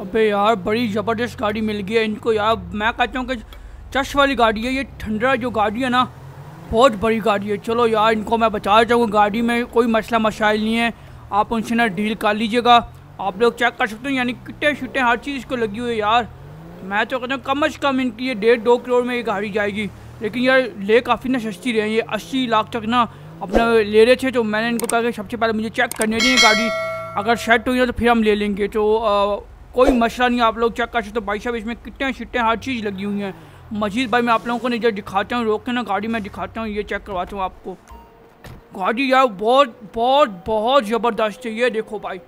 अबे यार बड़ी ज़बरदस्त गाड़ी मिल गई है इनको यार मैं कहता हूँ कि चश वाली गाड़ी है ये ठंडरा जो गाड़ी है ना बहुत बड़ी गाड़ी है चलो यार इनको मैं बचा जाऊँगा गाड़ी में कोई मसला मसाइल नहीं है आप उनसे ना डील कर लीजिएगा आप लोग चेक कर सकते हो यानी किटे शिटे हर चीज़ इसको लगी हुई है यार मैं तो कहता हूँ कम अज़ कम इनकी ये डेढ़ दो करोड़ में ये गाड़ी जाएगी लेकिन यार ले काफ़ी ना सस्ती रहे ये अस्सी लाख तक ना अपना ले रहे थे तो मैंने इनको कहा कि सबसे पहले मुझे चेक करने दी गाड़ी अगर सेट हुई ना तो फिर हम ले लेंगे तो कोई मसला नहीं आप लोग चेक कर सकते हो भाई साहब इसमें किटें शिटें हर चीज़ लगी हुई हैं मजीद भाई मैं आप लोगों को नहीं जब दिखाता हूँ रोक के ना गाड़ी में दिखाता हूँ ये चेक करवाता हूँ आपको गाड़ी यार बहुत बहुत बहुत ज़बरदस्त है ये देखो भाई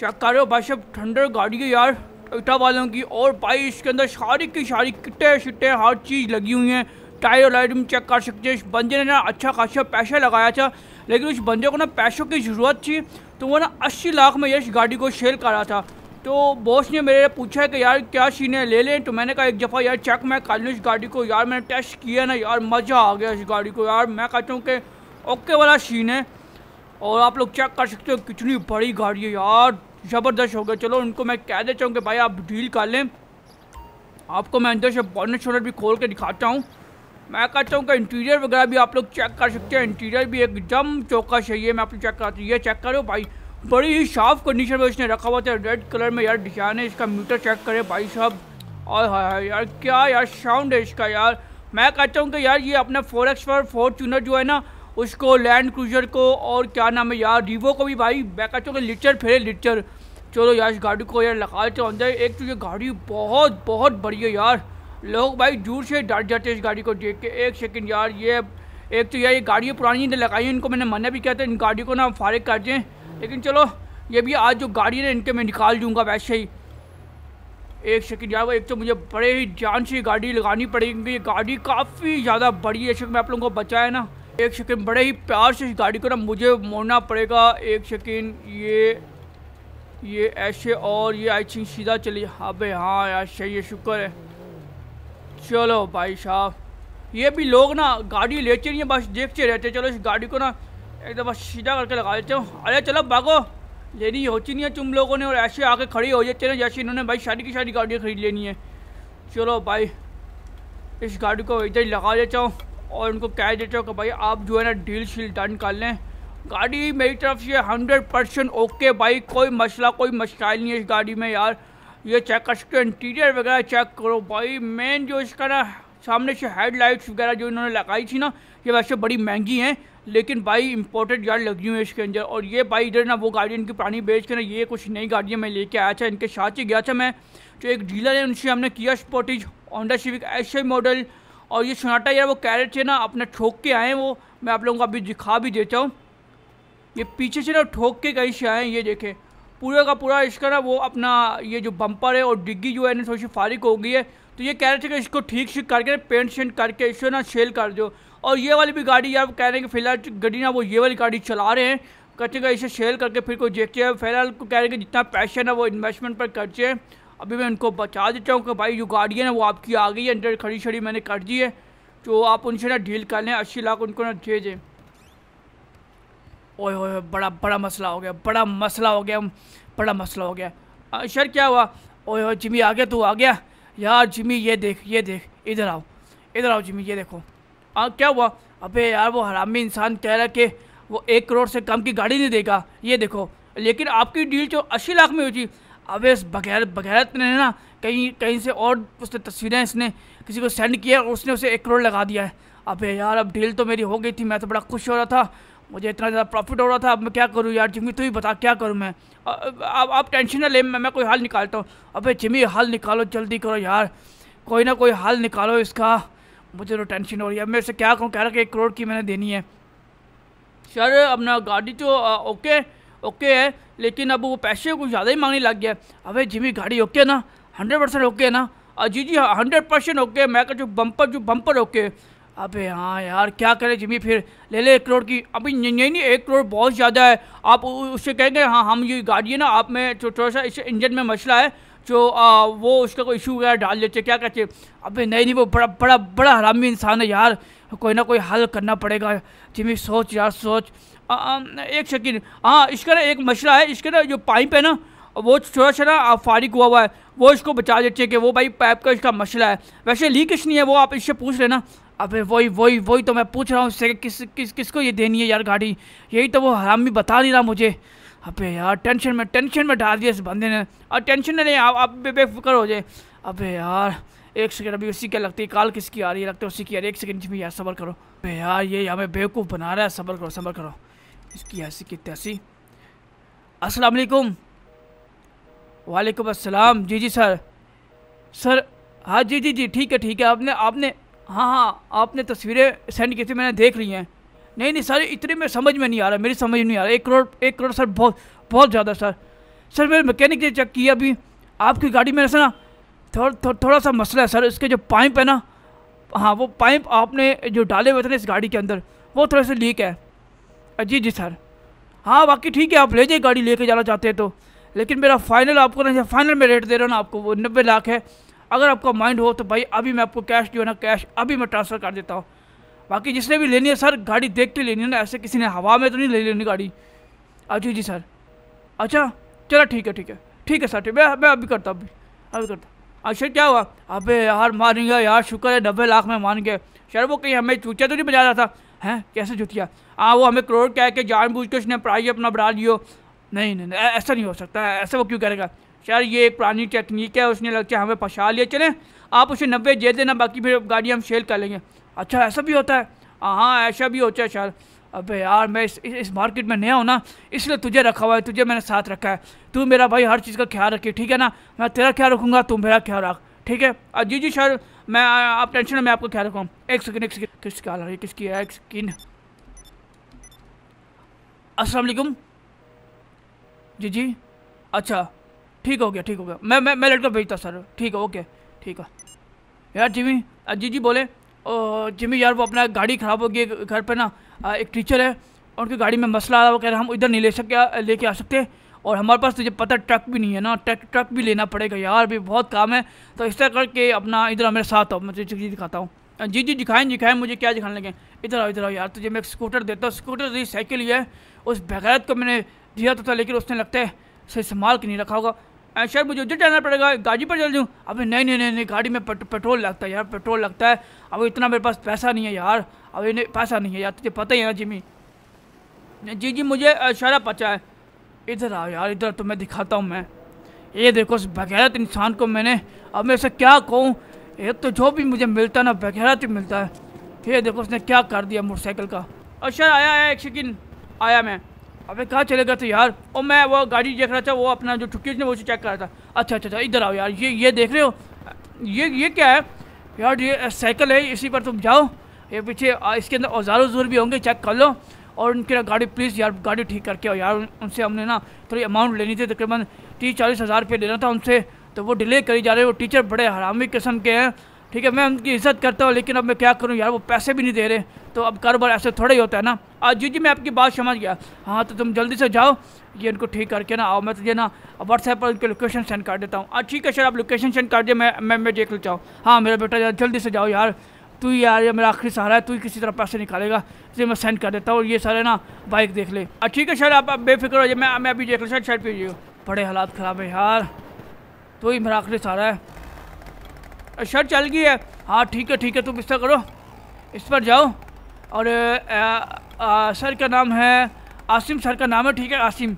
चेक कर रहे हो भाई साहब ठंडर गाड़ी है यार टोटा वालों की और भाई इसके अंदर सारी की सारी किटें शिटें हर चीज़ लगी हुई हैं टायर वायर भी चेक कर सकते हैं इस बंदे ने ना अच्छा खासा पैसा लगाया था लेकिन उस बंदे को ना पैसों की ज़रूरत थी तो वो ना अस्सी लाख में इस गाड़ी को सेल करा था तो बॉस ने मेरे पूछा है कि यार क्या सीने ले लें तो मैंने कहा एक दफ़ा यार चेक मैं कर लूँ इस गाड़ी को यार मैंने टेस्ट किया ना यार मज़ा आ गया इस गाड़ी को यार मैं कहता हूँ कि ओके वाला सीन है और आप लोग चेक कर सकते हो कितनी बड़ी गाड़ी है यार ज़बरदस्त हो गया चलो उनको मैं कह देता हूँ कि भाई आप डील कर लें आपको मैं अंदर से बॉनेट शोनेट भी खोल के दिखाता हूँ मैं कहता हूँ कि इंटीरियर वगैरह भी आप लोग चेक कर सकते हैं इंटीरियर भी एकदम चौका चाहिए मैं आप लोग चेक कराती ये चेक करो भाई बड़ी ही साफ कंडीशन में उसने रखा हुआ था रेड कलर में यार डिजाइन है इसका मीटर चेक करें भाई साहब और हाँ यार क्या यार साउंड है इसका यार मैं कहता हूँ कि यार ये अपना फोर एक्स पर फॉर्चूनर जो है ना उसको लैंड क्रूजर को और क्या नाम है यार रिवो को भी भाई मैं कहता हूँ कि लिटर फेरे लिटर चलो यार इस गाड़ी को यार लगा देते अंदर एक तो ये गाड़ी बहुत बहुत बढ़िया यार लोग भाई दूर से डर जाते हैं इस गाड़ी को देख के एक सेकेंड यार ये एक तो यार ये गाड़ी पुरानी लगाई इनको मैंने मना भी किया था इन गाड़ी को ना फारिग कर दें लेकिन चलो ये भी आज जो गाड़ी है इनके मैं निकाल दूँगा वैसे ही एक सेकेंड यार वो एक तो मुझे बड़े ही जान से गाड़ी लगानी पड़ेगी ये गाड़ी काफ़ी ज़्यादा बड़ी है शक मैं आप लोगों को बचाया ना एक सेकेंड बड़े ही प्यार से इस गाड़ी को ना मुझे मोड़ना पड़ेगा एक सेकेंड ये ये ऐसे और ये आई थिंक सीधा चली अबे हाँ यार सही है शुक्र है चलो भाई साहब ये भी लोग ना गाड़ी लेते नहीं है बस देखते रहते चलो इस गाड़ी को ना एकदम बस सीधा करके लगा देते हो अरे चलो भागो लेनी होती नहीं है तुम लोगों ने और ऐसे आके खड़ी हो जाते हैं जैसे इन्होंने भाई शादी की शादी गाड़ियाँ खरीद लेनी है चलो भाई इस गाड़ी को इधर ही लगा देता हूँ और उनको कह देता हूँ कि भाई आप जो है ना डील शील डन कर लें गाड़ी मेरी तरफ से हंड्रेड परसेंट ओके भाई कोई मसला कोई मसाइल नहीं है इस गाड़ी में यार ये चेक कर सकते हो इंटीरियर वगैरह चेक करो भाई मेन जो इसका ना सामने से हेडलाइट्स वगैरह जो इन्होंने लगाई थी ना ये वैसे बड़ी महंगी हैं लेकिन भाई इंपोर्टेड गाड़ी लगी हुई है इसके अंदर और ये भाई इधर ना वो गाड़ी इनकी पुरानी बेच के ना ये कुछ नई गाड़ियाँ मैं लेके आया था इनके साथ ही गया था मैं जो एक डीलर है उनसे हमने किया स्पोर्टिज होंडा शिविक ऐसे मॉडल और ये सोनाटा यार वो कैरेट से ना अपना ठोक के आए वो मैं आप लोगों को अभी दिखा भी देता हूँ ये पीछे से ना ठोक के कहीं से आए ये देखें पूरे का पूरा इसका ना वो अपना ये जो बम्पर है और डिग्गी जो है ना थोड़ी सी फारिक हो गई है तो ये कह रहे थे कि इसको ठीक से करके पेंट शेंट करके इसको ना सेल कर दो और ये वाली भी गाड़ी यार कह रहे हैं कि फिलहाल गडी ना वो ये वाली गाड़ी चला रहे हैं कचेगा इसे सेल करके फिर कोई देखते हैं फिलहाल को कह रहे हैं कि जितना पैशन है वो इन्वेस्टमेंट पर चे अभी मैं उनको बचा देता हूँ कि भाई जो गाड़ी है ना वो आपकी आ गई है अंडर खड़ी छड़ी मैंने कर दी है तो आप उनसे ना डील कर लें अस्सी लाख उनको ना दे दें ओह ओए बड़ा बड़ा मसला हो गया बड़ा मसला हो गया बड़ा मसला हो गया सर क्या हुआ ओह हो जिमी आ गया तू आ गया यार जिमी ये देख ये देख इधर आओ इधर आओ जिमी ये देखो आ, क्या हुआ अबे यार वो हरामी इंसान कह रहा कि वो एक करोड़ से कम की गाड़ी नहीं देगा ये देखो लेकिन आपकी डील जो अस्सी लाख में हुई थी अब इस बगैरत बगैरत ने ना कहीं कहीं से और उसने तस्वीरें इसने किसी को सेंड किया और उसने उसे एक करोड़ लगा दिया है अबे यार अब डील तो मेरी हो गई थी मैं तो बड़ा खुश हो रहा था मुझे इतना ज़्यादा प्रॉफिट हो रहा था अब मैं क्या करूँ यार जिम्मी तू ही बता क्या करूँ मैं अब आप टेंशन ना ले मैं मैं कोई हाल निकालता हूँ अबे जिम्मी हाल निकालो जल्दी करो यार कोई ना कोई हाल निकालो इसका मुझे तो टेंशन हो रही है मेरे से क्या कहूँ कह रहा कि एक करोड़ की मैंने देनी है सर अपना गाड़ी तो आ, ओके ओके है लेकिन अब वो पैसे कुछ ज़्यादा ही मांगने लग गया अबे जिमी गाड़ी ओके ना हंड्रेड परसेंट ओके ना जी जी हंड्रेड परसेंट ओके मैं कह जो बम्पर जो बम्पर ओके अबे हाँ यार क्या करें जिमी फिर ले ले एक करोड़ की अभी नहीं नहीं एक करोड़ बहुत ज़्यादा है आप उससे कहेंगे हाँ हम ये गाड़ी है ना आप में थोड़ा सा इस इंजन में मसला है जो आ, वो उसका कोई इशू वगैरह डाल देते क्या कहते अबे नहीं नहीं वो बड़ा बड़ा बड़ा हरामी इंसान है यार कोई ना कोई हल करना पड़ेगा जिमी सोच यार सोच आ, आ, एक शकिन हाँ इसका ना एक मसला है इसका ना जो पाइप है ना वो छोटा सा ना फारिक हुआ हुआ है वो इसको बचा देते हैं कि वो भाई पाइप का इसका मसला है वैसे लीकेज नहीं है वो आप इससे पूछ लेना अबे वही वही वही तो मैं पूछ रहा हूँ इससे किस किस किसको ये देनी है यार गाड़ी यही तो वो हरामी बता नहीं रहा मुझे अबे यार टेंशन में टेंशन में डाल दिया इस बंदे ने और टेंशन नहीं आप आप बेफिक्र हो जाए अबे यार एक सेकंड अभी उसी क्या लगती है काल किसकी आ रही है लगता है उसी की यार एक सेकंड में यार सबर करो अबे यार ये हमें बेवकूफ़ बना रहा है सबर करो सबर करो इसकी ऐसी की तैसी असलकुम वालेकुम असलम जी जी सर सर हाँ जी जी जी ठीक है ठीक है आपने आपने हाँ हाँ आपने तस्वीरें सेंड की थी मैंने देख ली हैं नहीं नहीं सर इतने में समझ में नहीं आ रहा मेरी समझ में नहीं आ रहा एक करोड़ एक करोड़ सर बहुत बहुत ज़्यादा सर सर मेरे मैकेनिक ने चेक किया अभी आपकी गाड़ी में ऐसा ना थोड़ा थो, थोड़ा सा मसला है सर इसके जो पाइप है ना हाँ वो पाइप आपने जो डाले हुए थे ना इस गाड़ी के अंदर वो थोड़ा सा लीक है जी जी सर हाँ बाकी ठीक है आप ले जाइए गाड़ी लेके जाना चाहते हैं तो लेकिन मेरा फाइनल आपको ना फाइनल में रेट दे रहा हूँ ना आपको वो नब्बे लाख है अगर आपका माइंड हो तो भाई अभी मैं आपको कैश जो है ना कैश अभी मैं ट्रांसफ़र कर देता हूँ बाकी जिसने भी लेनी है सर गाड़ी देख के लेनी है ना ऐसे किसी ने हवा में तो नहीं ले लेनी गाड़ी अच्छा जी सर अच्छा चलो ठीक है ठीक है ठीक है सर ठीक मैं मैं अभी करता अभी अभी करता अच्छा क्या हुआ अबे यार मान गया यार शुक्र है नब्बे लाख में मान गया सर वो कहीं हमें चूचा तो नहीं बजा रहा था हैं कैसे जूतिया हाँ वो हमें करोड़ कह के बूझ के उसने प्राइज अपना बढ़ा लियो नहीं नहीं नहीं ऐसा नहीं हो सकता ऐसा वो क्यों करेगा सर ये एक पुरानी टेक्निक है उसने लगता है हमें फंसा लिया चलें आप उसे नब्बे दे देना बाकी फिर गाड़ी हम सेल कर लेंगे अच्छा ऐसा भी होता है हाँ, हाँ ऐसा भी होता है शायद अबे यार मैं इस इस मार्केट में नया हूँ ना इसलिए तुझे रखा हुआ है तुझे मैंने साथ रखा है तू मेरा भाई हर चीज़ का ख्याल रखी ठीक है ना मैं तेरा ख्याल रखूँगा तू मेरा ख्याल रख ठीक है जी जी सर मैं आप टेंशन मैं आपको ख्याल रखूँ एक सेकेंड एक सेकेंड किस ख्याल है किसकी है एक सेकेंड असलकुम जी जी अच्छा ठीक हो गया ठीक हो गया मैं मैं मैं लड़का भेजता सर ठीक है ओके ठीक है यार जीवी जी जी बोले और जिमी यार वो अपना गाड़ी ख़राब हो गई घर पर ना एक टीचर है उनकी गाड़ी में मसला आ है वो कह रहे हम इधर नहीं ले सके लेके आ सकते और हमारे पास तुझे तो पता ट्रक भी नहीं है ना ट्रक ट्रक भी लेना पड़ेगा यार भी बहुत काम है तो इस तरह करके अपना इधर मेरे साथ आओ मैं तुझे चीज़ दिखाता हूँ हाँ, जी जी दिखाएं दिखाएं मुझे क्या दिखाने लगे इधर आओ इधर आओ यार तुझे मैं एक स्कूटर देता हूँ स्कूटर दी साइकिल ही है उस बगैर को मैंने दिया तो था लेकिन उसने लगता है सही संभाल के नहीं रखा होगा शायद मुझे उधर जाना पड़ेगा गाड़ी पर चल जाऊँ अबे नहीं नहीं नहीं नहीं गाड़ी में पेट, पेट्रोल लगता है यार पेट्रोल लगता है अब इतना मेरे पास पैसा नहीं है यार अब इन्हें पैसा नहीं है यार तुझे पता ही है ना जिमी जी जी मुझे इशारा पचा है इधर आओ यार इधर तो मैं दिखाता हूँ मैं ये देखो उस बगैरत इंसान को मैंने अब मैं उसे क्या कहूँ ये तो जो भी मुझे मिलता है ना बगैरत ही मिलता है ये देखो उसने क्या कर दिया मोटरसाइकिल का अच्छा आया है एक सेकेंड आया मैं अबे कहाँ चले गए थे यार और मैं वो गाड़ी देख रहा था वो अपना जो छुट्टी ने वो चेक कर रहा था अच्छा अच्छा अच्छा इधर आओ यार ये ये देख रहे हो ये ये क्या है यार ये साइकिल है इसी पर तुम जाओ ये पीछे इसके अंदर औजार वजूर भी होंगे चेक कर लो और उनकी ना गाड़ी प्लीज़ यार गाड़ी ठीक करके आओ यार उनसे हमने ना थोड़ी अमाउंट लेनी थी तकरीबन तीस चालीस हज़ार रुपये लेना था उनसे तो वो डिले करी जा रहे हैं वो टीचर बड़े हरामी किस्म के हैं ठीक है मैं उनकी इज्जत करता हूँ लेकिन अब मैं क्या करूँ यार वो पैसे भी नहीं दे रहे तो अब कारोबार ऐसे थोड़ा ही होता है ना आज जी जी मैं आपकी बात समझ गया हाँ तो तुम जल्दी से जाओ ये इनको ठीक करके ना आओ मैं तुझे ना व्हाट्सएप पर उनकी लोकेशन सेंड कर देता हूँ ठीक है सर आप लोकेशन सेंड कर दिए मैं मैं मैं देख लेता हूँ हाँ मेरा बेटा यार जल्दी से जाओ यार तू यार ये मेरा आखिरी सहारा है तू किसी तरह पैसे निकालेगा इसे मैं सेंड कर देता हूँ और ये सारे ना बाइक देख ले ठीक है सर आप बेफिक्र हो जाए मैं मैं अभी देख लूँ सर शर्ट पीजिए बड़े हालात ख़राब है यार तो ही मेरा आखिरी सहारा है अच्छा चल गई है हाँ ठीक है ठीक है तुम इस तरह करो इस पर जाओ और आ, आ, सर का नाम है आसिम सर का नाम है ठीक है आसिम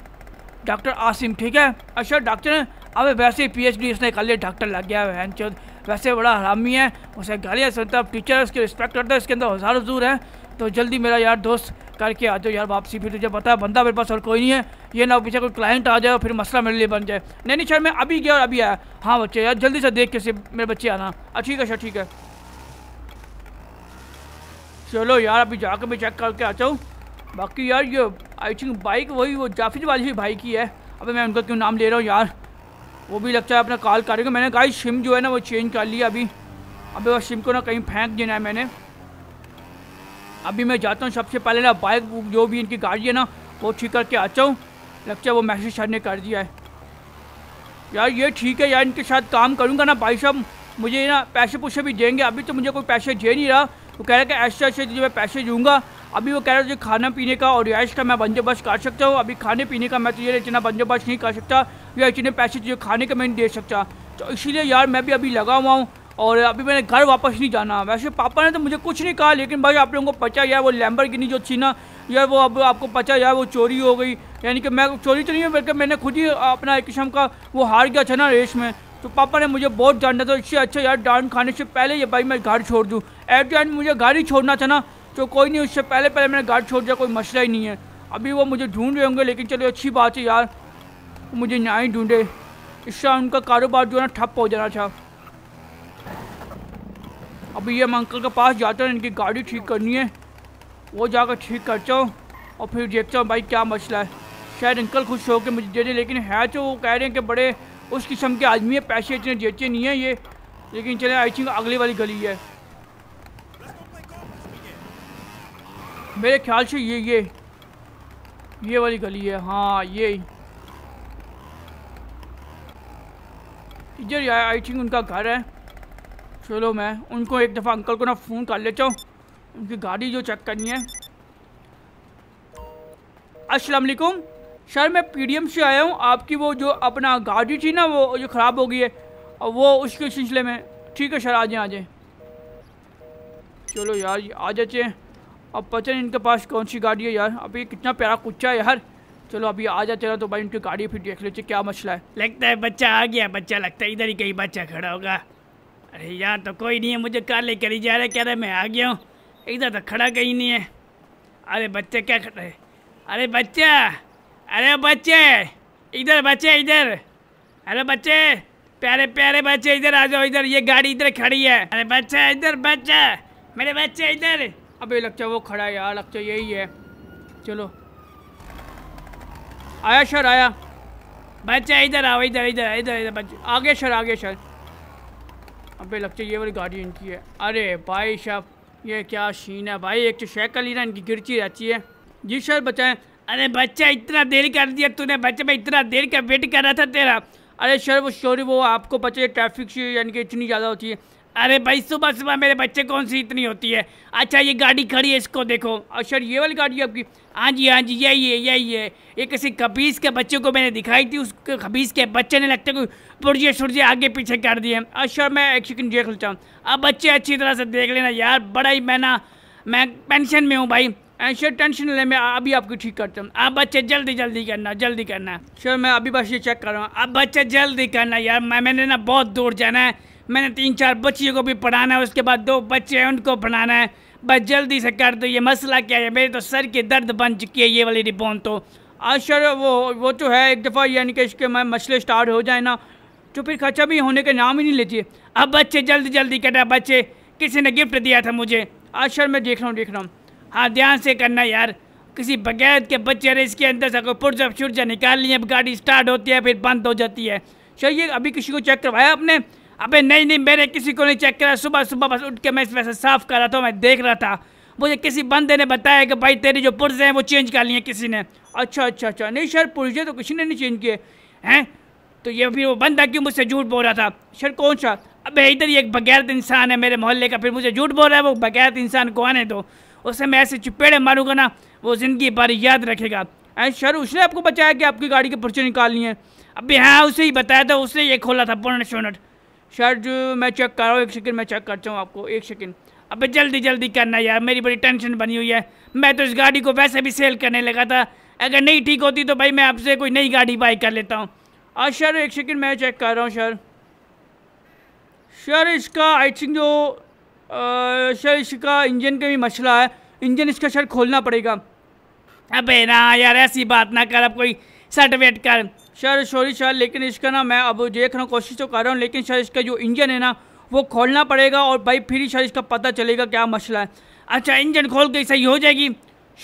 डॉक्टर आसिम ठीक है अच्छा डॉक्टर अब वैसे ही पीएचडी इसने कर लिया डॉक्टर लग गया है वैसे बड़ा हरामी है उसे गालियाँ सुनता टीचर उसके रिस्पेक्ट करता है इसके अंदर हज़ार हजूर हैं तो जल्दी मेरा यार दोस्त करके आ जाओ यार वापसी फिर तुझे पता है बंदा मेरे पास और कोई नहीं है ये ना पीछे कोई क्लाइंट आ जाए और फिर मसला मेरे लिए बन जाए नहीं नहीं शायद मैं अभी गया और अभी आया हाँ बच्चे यार जल्दी से देख के से मेरे बच्चे आना अच्छा ठीक है सर अच्छा, ठीक है चलो यार अभी जाकर मैं चेक करके आ जाऊँ बाकी यार ये आई थिंक बाइक वही वो जाफिर वाली भाई की है अभी मैं उनका क्यों नाम ले रहा हूँ यार वो भी लगता है अपना कॉल करेगा मैंने कहा सिम जो है ना वो चेंज कर लिया अभी अभी वो सिम को ना कहीं फेंक देना है मैंने अभी मैं जाता हूँ सबसे पहले ना बाइक जो भी इनकी गाड़ी है ना वो ठीक करके आता हूँ लगता है वो मैसेज सर ने कर दिया है यार ये ठीक है यार इनके साथ काम करूँगा ना भाई साहब मुझे ना पैसे पुसे भी देंगे अभी तो मुझे कोई पैसे दे नहीं रहा वो कह रहा है कि ऐसे ऐसे जो मैं पैसे दूँगा अभी वो कह रहा है जो खाना पीने का और रिहाइश का मैं बंदोबस्त कर सकता हूँ अभी खाने पीने का मैं तुझे इतना बंदोबस्त नहीं कर सकता या इतने पैसे तुझे खाने का मैं नहीं दे सकता तो इसीलिए यार मैं भी अभी लगा हुआ हूँ और अभी मैंने घर वापस नहीं जाना वैसे पापा ने तो मुझे कुछ नहीं कहा लेकिन भाई आप लोगों को पचा गया वो लैम्बर गिनी जो थी ना यार वो अब आपको पचा गया वो चोरी हो गई यानी कि मैं चोरी तो नहीं हुई बल्कि मैंने खुद ही अपना एक किस्म का वो हार गया था ना रेस में तो पापा ने मुझे बहुत डांटा था इससे अच्छा यार डांट खाने से पहले ये भाई मैं घर छोड़ दूँ एट द एंड मुझे घर ही छोड़ना था ना तो कोई नहीं उससे पहले पहले मैंने घर छोड़ दिया कोई मसला ही नहीं है अभी वो मुझे ढूंढ रहे होंगे लेकिन चलो अच्छी बात है यार मुझे न्याय ढूंढे इससे उनका कारोबार जो है ना ठप हो जाना था अभी ये हम अंकल के पास जाते हैं इनकी गाड़ी ठीक करनी है वो जाकर ठीक करता हूँ और फिर देखता हूँ भाई क्या मसला है शायद अंकल खुश हो के मुझे दे दे लेकिन है तो वो कह रहे हैं कि बड़े उस किस्म के आदमी है पैसे इतने देते नहीं है ये लेकिन चले आई थिंक अगली वाली गली है मेरे ख्याल से ये ये ये वाली गली है हाँ ये इधर आई थिंक उनका घर है चलो मैं उनको एक दफ़ा अंकल को ना फ़ोन कर लेता हूँ उनकी गाड़ी जो चेक करनी है अस्सलाम वालेकुम सर मैं पीडीएम से आया हूँ आपकी वो जो अपना गाड़ी थी ना वो जो ख़राब हो गई है और वो उसके सिलसिले में ठीक है सर आ जाए आ जाए चलो यार आ जाते हैं अब पता नहीं इनके पास कौन सी गाड़ी है यार अभी कितना प्यारा कुछा है यार चलो अभी आ जाते रहो तो भाई इनकी गाड़ी फिर देख लेते क्या मसला है लगता है बच्चा आ गया बच्चा लगता है इधर ही कहीं बच्चा खड़ा होगा अरे यार तो कोई नहीं है मुझे कर ही जा है कह रहे मैं आ गया हूँ इधर तो खड़ा कहीं नहीं है अरे बच्चे क्या खड़े अरे बच्चा अरे बच्चे इधर बच्चे इधर अरे बच्चे प्यारे प्यारे बच्चे इधर आ जाओ इधर ये गाड़ी इधर खड़ी है अरे बच्चा इधर बच्चा मेरे बच्चे इधर अबे लगचा वो खड़ा है यार लगचा यही है चलो आया सर आया बच्चा इधर आओ इधर इधर इधर इधर बच्चे आगे सर आगे सर अबे लगता है ये वाली गाड़ी इनकी है अरे भाई साहब ये क्या शीन है भाई एक तो शैकल ही ना इनकी गिरची रहती है जी सर बचाए अरे बच्चा इतना देर कर दिया तूने बच्चे में इतना देर का वेट कर रहा था तेरा अरे सर वो शोरी वो आपको बच्चे ट्रैफिक से यानी कि इतनी ज़्यादा होती है अरे भाई सुबह सुबह मेरे बच्चे कौन सी इतनी होती है अच्छा ये गाड़ी खड़ी है इसको देखो और सर ये वाली गाड़ी आपकी हाँ जी हाँ जी यही है यही है ये किसी खबीस के बच्चे को मैंने दिखाई थी उस खबीस के बच्चे ने लगता कोई पुरजे सुरजे आगे पीछे कर दिए अच्छा मैं एक सेकंड देख लेता हूँ अब बच्चे अच्छी तरह से देख लेना यार बड़ा ही मैं ना मैं पेंशन में हूँ भाई ऐसे अच्छा, टेंशन ले मैं अभी आपको ठीक करता हूँ आप बच्चे जल्दी जल्दी करना जल्दी करना शोर अच्छा, मैं अभी बस ये चेक कर रहा हूँ आप बच्चे जल्दी करना यार मैं मैंने ना बहुत दूर जाना है मैंने तीन चार बच्चियों को भी पढ़ाना है उसके बाद दो बच्चे हैं उनको पढ़ाना है बस जल्दी से कर दो ये मसला क्या है मेरे तो सर के दर्द बन चुकी है ये वाली रिपोर्ट तो आश्चर्य वो वो तो है एक दफ़ा यानी कि इसके मैं मसले स्टार्ट हो जाए ना तो फिर खर्चा भी होने का नाम ही नहीं लेती अब बच्चे जल्दी जल्दी करना बच्चे किसी ने गिफ्ट दिया था मुझे आश्चर्य मैं देख रहा हूँ देख रहा हूँ हाँ ध्यान से करना यार किसी बगैर के बच्चे अरे इसके अंदर से कोई पुरजा शुरजा निकाल लिए अब गाड़ी स्टार्ट होती है फिर बंद हो जाती है चलिए अभी किसी को चेक करवाया आपने अबे नहीं नहीं मैंने किसी को नहीं चेक करा सुबह सुबह बस उठ के मैं इस वैसे साफ कर रहा था मैं देख रहा था मुझे किसी बंदे ने बताया कि भाई तेरी जो पुर्जे हैं वो चेंज कर लिए किसी ने अच्छा अच्छा अच्छा नहीं सर पुर्जे तो किसी ने नहीं चेंज किए हैं तो ये फिर वो बंदा क्यों मुझसे झूठ बोल रहा था सर कौन सा अबे इधर ही एक बगैरत इंसान है मेरे मोहल्ले का फिर मुझे झूठ बोल रहा है वो बगैरत इंसान को आने दो उसे मैं ऐसे चुपेड़े मारूंगा ना वो ज़िंदगी भर याद रखेगा एंड सर उसने आपको बताया कि आपकी गाड़ी के पर्चे निकालनी है अभी हाँ उसे ही बताया था उसने ये खोला था बोनट शोनट शायद मैं चेक कर रहा हूँ एक सेकेंड मैं चेक करता हूँ आपको एक सेकेंड अब जल्दी जल्दी करना यार मेरी बड़ी टेंशन बनी हुई है मैं तो इस गाड़ी को वैसे भी सेल करने लगा था अगर नहीं ठीक होती तो भाई मैं आपसे कोई नई गाड़ी बाई कर लेता हूँ और सर एक सेकेंड मैं चेक कर रहा हूँ सर सर इसका आई थिंक जो सर इसका इंजन का भी मसला है इंजन इसका सर खोलना पड़ेगा अबे ना यार ऐसी बात ना कर अब कोई सर्ट वेट कर सर सॉरी सर लेकिन इसका ना मैं अब देख रहा हूँ कोशिश तो कर रहा हूँ लेकिन सर इसका जो इंजन है ना वो खोलना पड़ेगा और भाई फिर ही सर इसका पता चलेगा क्या मसला है अच्छा इंजन खोल के सही हो जाएगी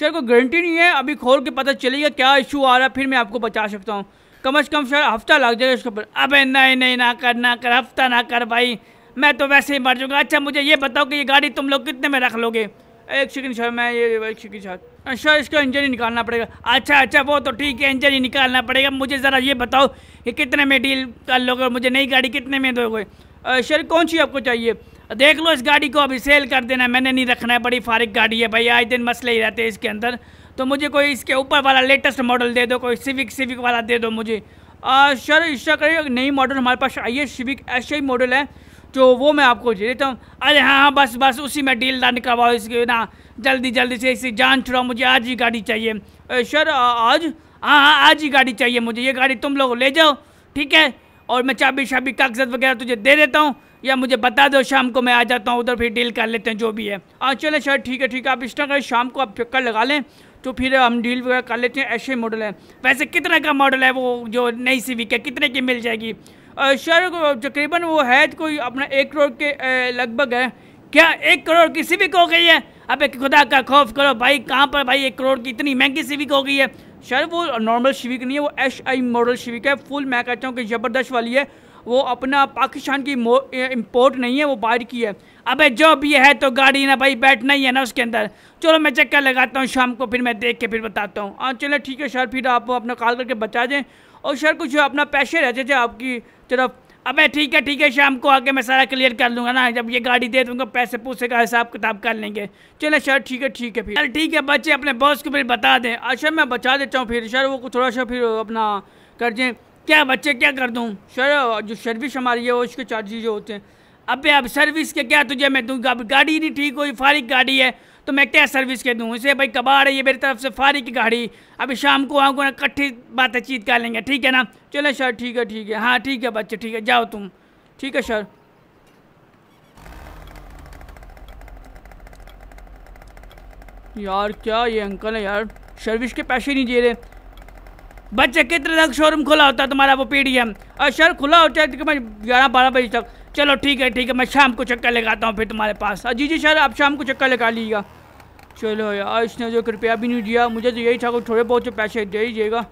सर को गारंटी नहीं है अभी खोल के पता चलेगा क्या इशू आ रहा है फिर मैं आपको बचा सकता हूँ कम अज़ कम सर हफ्ता लग जाएगा इसके ऊपर अब नहीं नहीं ना कर ना कर हफ्ता ना कर भाई मैं तो वैसे ही मर जाऊँगा अच्छा मुझे ये बताओ कि ये गाड़ी तुम लोग कितने में रख लोगे एक चिकन शॉट मैं ये एक चिकन शॉट अच्छा इसका इंजन ही निकालना पड़ेगा अच्छा अच्छा वो तो ठीक है इंजन ही निकालना पड़ेगा मुझे ज़रा ये बताओ कि कितने में डील कर लोगे मुझे नई गाड़ी कितने में दोगे सर कौन सी आपको चाहिए देख लो इस गाड़ी को अभी सेल कर देना मैंने नहीं रखना है बड़ी फारिक गाड़ी है भाई आए दिन मसले ही रहते हैं इसके अंदर तो मुझे कोई इसके ऊपर वाला लेटेस्ट मॉडल दे दो कोई सिविक सिविक वाला दे दो मुझे सर इसका नई मॉडल हमारे पास आई है सिविक ऐसे ही मॉडल है तो वो मैं आपको दे देता हूँ अरे हाँ हाँ बस बस उसी में डील दान करवाओ इसके ना जल्दी जल्दी से इसे जान छुड़ाओ मुझे आज ही गाड़ी चाहिए सर आज हाँ हाँ आज ही गाड़ी चाहिए मुझे ये गाड़ी तुम लोग ले जाओ ठीक है और मैं चाबी शाबी कागजात वगैरह तुझे दे देता हूँ या मुझे बता दो शाम को मैं आ जाता हूँ उधर फिर डील कर लेते हैं जो भी है हाँ चले सर ठीक है ठीक है आप इस तरह शाम को आप चक्कर लगा लें तो फिर हम डील वगैरह कर लेते हैं ऐसे मॉडल है वैसे कितने का मॉडल है वो जो नई सी वीक है कितने की मिल जाएगी सर तकरीबन वो है तो कोई अपना एक करोड़ के लगभग है क्या एक करोड़ की सिविक हो गई है अब एक खुदा का खौफ करो भाई कहाँ पर भाई एक करोड़ की इतनी महंगी सिविक हो गई है सर वो नॉर्मल शिविक नहीं है वो एश आई मॉडल शिविक है फुल मैं कहता हूँ कि ज़बरदस्त वाली है वो अपना पाकिस्तान की इम्पोर्ट नहीं है वो बाहर की है अबे जो भी है तो गाड़ी ना भाई बैठना ही है ना उसके अंदर चलो मैं चक्कर लगाता हूँ शाम को फिर मैं देख के फिर बताता हूँ हाँ चलो ठीक है सर फिर आप अपना कॉल करके बता दें और सर कुछ अपना पैसे रहते थे आपकी तरफ अबे ठीक है ठीक है शाम को आके मैं सारा क्लियर कर लूँगा ना जब ये गाड़ी दे दूँगा पैसे पूसे का हिसाब किताब कर लेंगे चले सर ठीक है ठीक है फिर चल ठीक है बच्चे अपने बॉस को फिर बता दें अच्छा मैं बचा देता हूँ फिर सर वो थोड़ा सा फिर अपना कर दें क्या बच्चे क्या कर दूँ सर जो सर्विस हमारी है वो उसके चार्जेज होते हैं अब अब सर्विस के क्या तुझे मैं दूँगा अब गाड़ी नहीं ठीक हुई फारिक गाड़ी है तो मैं क्या सर्विस के दूँ इसे भाई कबाड़ है ये मेरी तरफ से फारी की गाड़ी अभी शाम को आऊँगा ना इकट्ठी बातचीत कर लेंगे ठीक है ना चलो सर ठीक है ठीक है हाँ ठीक है बच्चे ठीक है जाओ तुम ठीक है सर यार क्या ये अंकल है यार सर्विस के पैसे नहीं दे रहे बच्चे कितने तक शोरूम खुला होता है तुम्हारा वो पीडीएम और सर खुला होता है ग्यारह बारह बजे तक चलो ठीक है ठीक है मैं शाम को चक्कर लगाता हूँ फिर तुम्हारे पास हाँ, जी जी सर आप शाम को चक्कर लगा लीजिएगा चलो यार इसने जो तो कृपया भी नहीं दिया मुझे तो यही था कि थोड़े बहुत जो तो पैसे दे दीजिएगा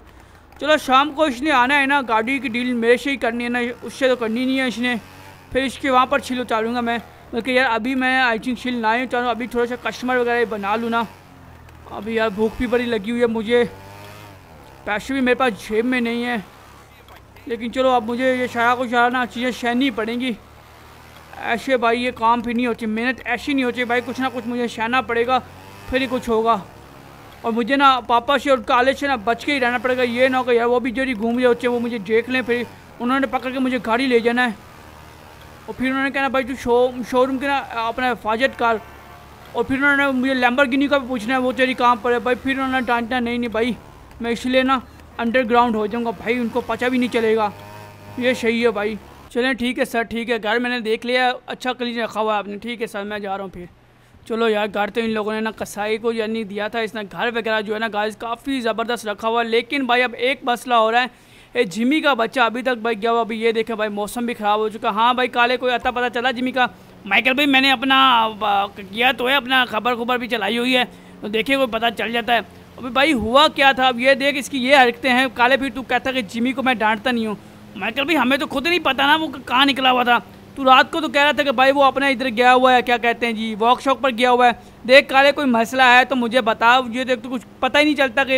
चलो शाम को इसने आना है ना गाड़ी की डील मेरे से ही करनी है ना उससे तो करनी नहीं है इसने फिर इसके वहाँ पर छिल उतारूँगा मैं बल्कि यार अभी मैं आई थिंक छिल ना ही उतारूँ अभी थोड़ा सा कस्टमर वगैरह बना लूँ ना अभी यार भूख भी बड़ी लगी हुई है मुझे पैसे भी मेरे पास जेब में नहीं है लेकिन चलो अब मुझे ये शराब को शाया ना चीज़ें सहनी पड़ेंगी ऐसे भाई ये काम फिर नहीं होती मेहनत ऐसी नहीं होती भाई कुछ ना कुछ मुझे सहना पड़ेगा फिर ही कुछ होगा और मुझे ना पापा से और कॉलेज से ना बच के ही रहना पड़ेगा ये ना हो यार वो भी जो घूम रहे होते वो मुझे देख लें फिर उन्होंने पकड़ के मुझे गाड़ी ले जाना है और फिर उन्होंने कहना भाई तू शो शोरूम के ना अपना हिफाजत कर और फिर उन्होंने मुझे गिनी का भी पूछना है वो तेरी कहाँ पर है भाई फिर उन्होंने डांटना नहीं नहीं भाई मैं इसलिए ना अंडरग्राउंड हो जाऊँगा भाई उनको पता भी नहीं चलेगा ये सही है भाई चलें ठीक है सर ठीक है घर मैंने देख लिया अच्छा कलीज रखा हुआ है आपने ठीक है सर मैं जा रहा हूँ फिर चलो यार घर तो इन लोगों ने ना कसाई को यानी दिया था इसने घर वगैरह जो है ना गाइस काफ़ी ज़बरदस्त रखा हुआ है लेकिन भाई अब एक मसला हो रहा है ये जिमी का बच्चा अभी तक भाई गया हुआ अभी ये देखे भाई मौसम भी ख़राब हो चुका हाँ भाई काले कोई अता पता चला जिमी का माइकल भाई मैंने अपना किया तो है अपना खबर खबर भी चलाई हुई है तो देखिए कोई पता चल जाता है अभी भाई हुआ क्या था अब ये देख इसकी ये हरकतें हैं काले फिर तू कहता कि जिमी को मैं डांटता नहीं हूँ माइकल भाई हमें तो खुद नहीं पता ना वो कहाँ निकला हुआ था तू रात को तो कह रहा था कि भाई वो अपने इधर गया हुआ है क्या कहते हैं जी वर्कशॉप पर गया हुआ है देख काले कोई मसला है तो मुझे बताओ ये देख तो कुछ पता ही नहीं चलता कि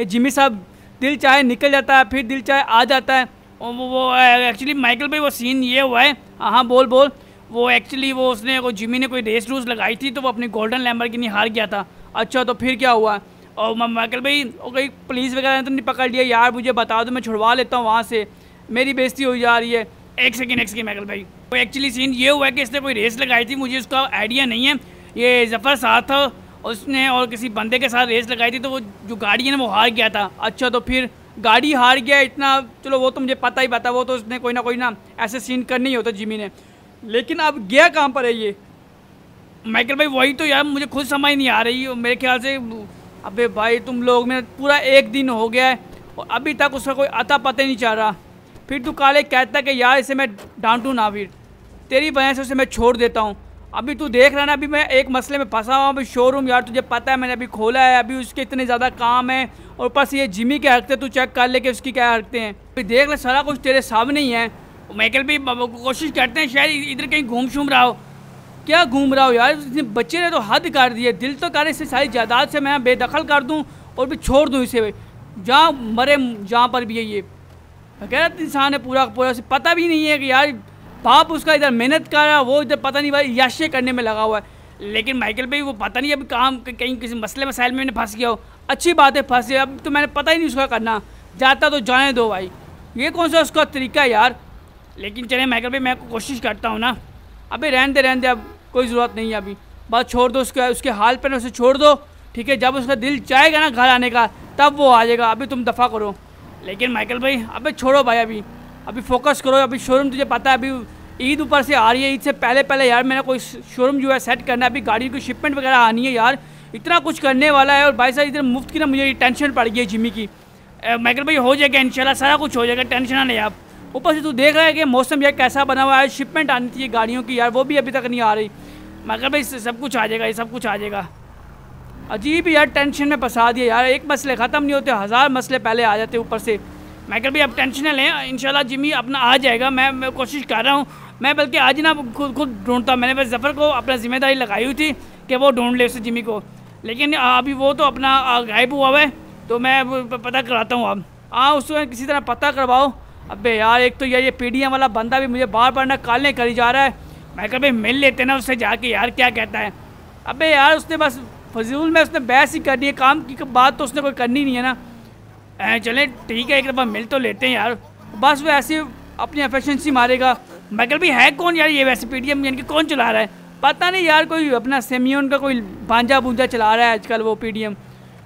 ये जिमी साहब दिल चाहे निकल जाता है फिर दिल चाहे आ जाता है और वो वो एक्चुअली माइकल भाई वो सीन ये हुआ है हाँ, हाँ बोल बोल वो एक्चुअली वो उसने वो जिमी ने कोई रेस रूस लगाई थी तो वो अपनी गोल्डन लैम्बर की नहीं हार गया था अच्छा तो फिर क्या हुआ और माइकल भाई वो कहीं पुलिस वगैरह ने तो नहीं पकड़ लिया यार मुझे बता दो मैं छुड़वा लेता हूँ वहाँ से मेरी बेजती हुई जा रही है एक सेकेंड एक सेकेंड मैकल भाई तो एक्चुअली सीन ये हुआ है कि इसने कोई रेस लगाई थी मुझे उसका आइडिया नहीं है ये जफ़र साथ था उसने और किसी बंदे के साथ रेस लगाई थी तो वो जो गाड़ी है ना वो हार गया था अच्छा तो फिर गाड़ी हार गया इतना चलो वो तो मुझे पता ही पता वो तो उसने कोई ना कोई ना ऐसे सीन करने ही होता जिमी ने लेकिन अब गया कहाँ पर है ये माइकल भाई वही तो यार मुझे खुद समझ नहीं आ रही मेरे ख्याल से अबे भाई तुम लोग में पूरा एक दिन हो गया है और अभी तक उसका कोई अता पता नहीं चाह रहा फिर तू काले कहता कि यार इसे मैं डांटूँ ना फिर तेरी वजह से उसे मैं छोड़ देता हूँ अभी तू देख रहा ना अभी मैं एक मसले में फंसा हुआ अभी शोरूम यार तुझे पता है मैंने अभी खोला है अभी उसके इतने ज़्यादा काम है और बस ये जिमी के हरकते तू चेक कर ले कि उसकी क्या हरकतें हैं अभी देख ले सारा कुछ तेरे सामने ही है मैकल भी कोशिश करते हैं शायद इधर कहीं घूम शूम रहा हो क्या घूम रहा हो यार इसने बच्चे ने तो हद कर दिए दिल तो कर इससे सारी जायदाद से मैं बेदखल कर दूँ और भी छोड़ दूँ इसे जहाँ मरे जहाँ पर भी है ये गलत इंसान है पूरा पूरा उसे पता भी नहीं है कि यार बाप उसका इधर मेहनत कर रहा है वो इधर पता नहीं भाई याशे करने में लगा हुआ है लेकिन माइकल भाई वो पता नहीं अब काम कहीं किसी मसले मसाइल में फंस गया हो अच्छी बात है फंस गया अब तो मैंने पता ही नहीं उसका करना जाता तो जाने दो भाई ये कौन सा उसका तरीका है यार लेकिन चले माइकल भाई मैं कोशिश करता हूँ ना अभी रहन दे रहन दे अब कोई ज़रूरत नहीं है अभी बस छोड़ दो उसके उसके हाल पर उसे छोड़ दो ठीक है जब उसका दिल चाहेगा ना घर आने का तब वो आ जाएगा अभी तुम दफ़ा करो लेकिन माइकल भाई अबे छोड़ो भाई अभी अभी फोकस करो अभी शोरूम तुझे पता है अभी ईद ऊपर से आ रही है ईद से पहले पहले यार मैंने कोई शोरूम जो है सेट करना है अभी गाड़ी की शिपमेंट वगैरह आनी है यार इतना कुछ करने वाला है और भाई साहब इधर मुफ्त की ना मुझे टेंशन पड़ गई है जिमी की माइकल भाई हो जाएगा इनशाला सारा कुछ हो जाएगा टेंशन नहीं आप ऊपर से तू देख रहा है कि मौसम यार कैसा बना हुआ है शिपमेंट आनी थी गाड़ियों की यार वो भी अभी तक नहीं आ रही माइकल भाई सब कुछ आ जाएगा ये सब कुछ आ जाएगा अजीब यार टेंशन में फंसा दिया यार एक मसले ख़त्म नहीं होते हज़ार मसले पहले आ जाते ऊपर से मैं कभी भी आप टेंशन ना लें इन जिमी अपना आ जाएगा मैं, मैं कोशिश कर रहा हूँ मैं बल्कि आज ना खुद खुद ढूंढता मैंने बस जफ़र को अपना ज़िम्मेदारी लगाई हुई थी कि वो ढूंढ ले उसे जिमी को लेकिन अभी वो तो अपना गायब हुआ है तो मैं पता कराता हूँ अब हाँ उसको किसी तरह पता करवाओ अबे यार एक तो यार ये पी वाला बंदा भी मुझे बार बार ना काले करी जा रहा है मैं कभी मिल लेते ना उससे जाके यार क्या कहता है अबे यार उसने बस फजूल में उसने बहस ही करनी है काम की बात तो उसने कोई करनी नहीं है ना चले चलें ठीक है एक दफ़ा मिल तो लेते हैं यार बस वो ऐसे अपनी एफिशिएंसी मारेगा मगर भी है कौन यार ये वैसे पीटीएम यानी कि कौन चला रहा है पता नहीं यार कोई अपना सेमियन का कोई भांजा भूंजा चला रहा है आजकल वो पी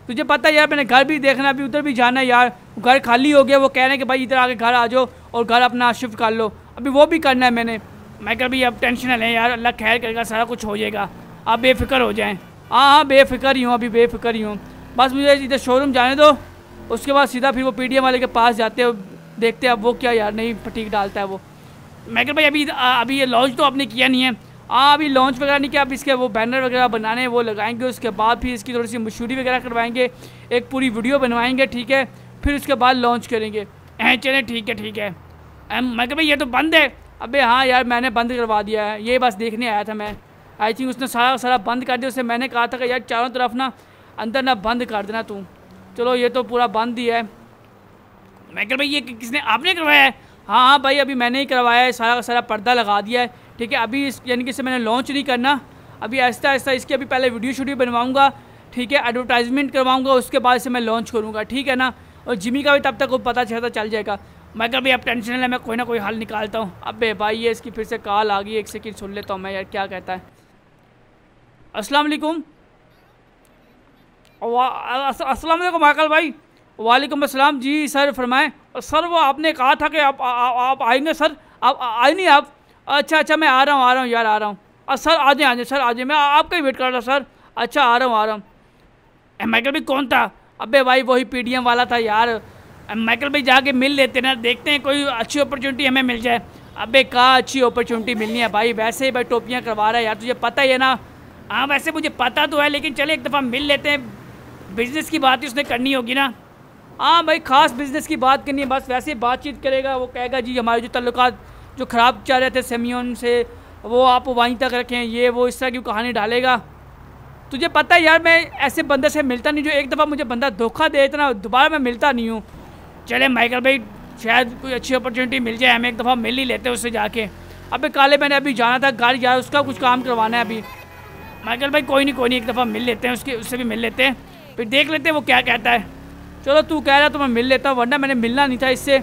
तुझे पता है यार मैंने घर भी देखना भी उधर भी जाना है यार घर खाली हो गया वो कह रहे हैं कि भाई इधर आके घर आ जाओ और घर अपना शिफ्ट कर लो अभी वो भी करना है मैंने मैं कभी अब टेंशन है यार अल्लाह खैर करेगा सारा कुछ हो जाएगा आप बेफिक्र हो जाएँ हाँ हाँ बेफिक्र ही हूँ अभी बेफिक्र ही हूँ बस मुझे इधर शोरूम जाने दो उसके बाद सीधा फिर वो पी वाले के पास जाते हो देखते हैं अब वो क्या यार नहीं फटीक डालता है वो मैं भाई अभी अभी ये लॉन्च तो आपने किया नहीं है हाँ अभी लॉन्च वगैरह नहीं किया अब इसके वो बैनर वगैरह बनाने वो लगाएंगे उसके बाद फिर इसकी थोड़ी सी मशहूरी वगैरह करवाएंगे एक पूरी वीडियो बनवाएंगे ठीक है फिर उसके बाद लॉन्च करेंगे हैं चले ठीक है ठीक है मैं भाई ये तो बंद है अबे हाँ यार मैंने बंद करवा दिया है ये बस देखने आया था मैं आई थिंक उसने सारा सारा बंद कर दिया उससे मैंने कहा था कि यार चारों तरफ ना अंदर ना बंद कर देना तू चलो ये तो पूरा बंद ही है मैं कह भाई ये किसने आपने करवाया है हाँ हाँ भाई अभी मैंने ही करवाया है सारा सारा पर्दा लगा दिया है ठीक है अभी इस यानी कि इसे मैंने लॉन्च नहीं करना अभी ऐसा ऐसा इसके अभी पहले वीडियो शूडियो बनवाऊँगा ठीक है एडवर्टाइजमेंट करवाऊँगा उसके बाद इसे मैं लॉन्च करूँगा ठीक है ना और जिमी का भी तब तक वो पता चलता चल जाएगा मैं कभी अब टेंशन है मैं कोई ना कोई हल निकालता हूँ अब भाई ये इसकी फिर से कॉल आ गई एक सेकेंड सुन लेता हूँ मैं यार क्या कहता है अस्सलाम वालेकुम अस्सलाम वालेकुम भाई वालेकुम अस्सलाम जी सर फरमाएं सर वो आपने कहा था कि आप आ, आ, आप आएंगे सर आप आए नहीं आप अच्छा अच्छा मैं आ रहा हूँ आ रहा हूँ यार आ रहा हूँ सर आ जाए आ जाए सर आ जाए मैं आपका ही वेट कर रहा सर अच्छा आ रहा हूँ आ रहा हूँ माइकल भाई कौन था अबे भाई वही एम वाला था यार माइकल भाई जाके मिल लेते ना देखते हैं कोई अच्छी अपॉर्चुनिटी हमें मिल जाए अबे कहाँ अच्छी अपॉर्चुनिटी मिलनी है भाई वैसे ही भाई टोपियाँ करवा रहा है यार तुझे पता ही है ना हाँ वैसे मुझे पता तो है लेकिन चले एक दफ़ा मिल लेते हैं बिज़नेस की बात ही उसने करनी होगी ना हाँ भाई ख़ास बिज़नेस की बात करनी है बस वैसे ही बातचीत करेगा वो कहेगा जी हमारे जो तल्लुक जो ख़राब चल रहे थे सेमियन से वो आप वहीं तक रखें ये वो इस तरह की कहानी डालेगा तुझे पता है यार मैं ऐसे बंदे से मिलता नहीं जो एक दफ़ा मुझे बंदा धोखा दे इतना दोबारा मैं मिलता नहीं हूँ चले माइकल भाई शायद कोई अच्छी अपॉर्चुनिटी मिल जाए हमें एक दफ़ा मिल ही लेते हैं उससे जाके अबे काले मैंने अभी जाना था गाड़ी यार उसका कुछ काम करवाना है अभी माइकल भाई कोई नहीं कोई नहीं एक दफ़ा मिल लेते हैं उसके उससे भी मिल लेते हैं फिर देख लेते हैं वो क्या कहता है चलो तू कह रहा तो मैं मिल लेता हूँ वरना मैंने मिलना नहीं था इससे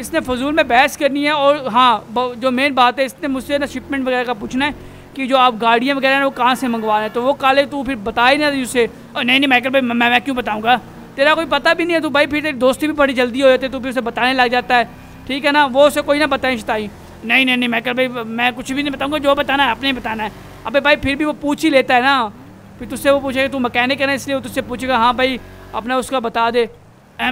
इसने फजूल में बहस करनी है और हाँ जो मेन बात है इसने मुझसे ना शिपमेंट वगैरह का पूछना है कि जो आप गाड़ियाँ वगैरह ना वो कहाँ से मंगवा रहे हैं तो वो काले तू फिर बता ही ना उसे और नहीं नहीं माइकल भाई मैं मैं क्यों बताऊँगा तेरा कोई पता भी नहीं है तो भाई फिर तेरी दोस्ती भी बड़ी जल्दी हो जाती है तो फिर उसे बताने लग जाता है ठीक है ना वो उसे कोई ना बताएं शताई नहीं नहीं नहीं मैकल भाई मैं कुछ भी नहीं बताऊँगा जो बताना है आपने बताना है अबे भाई फिर भी वो पूछ ही लेता है ना फिर तुझसे वो पूछेगा तू मकैनिक है ना इसलिए वो तुझसे पूछेगा हाँ भाई अपना उसका बता दे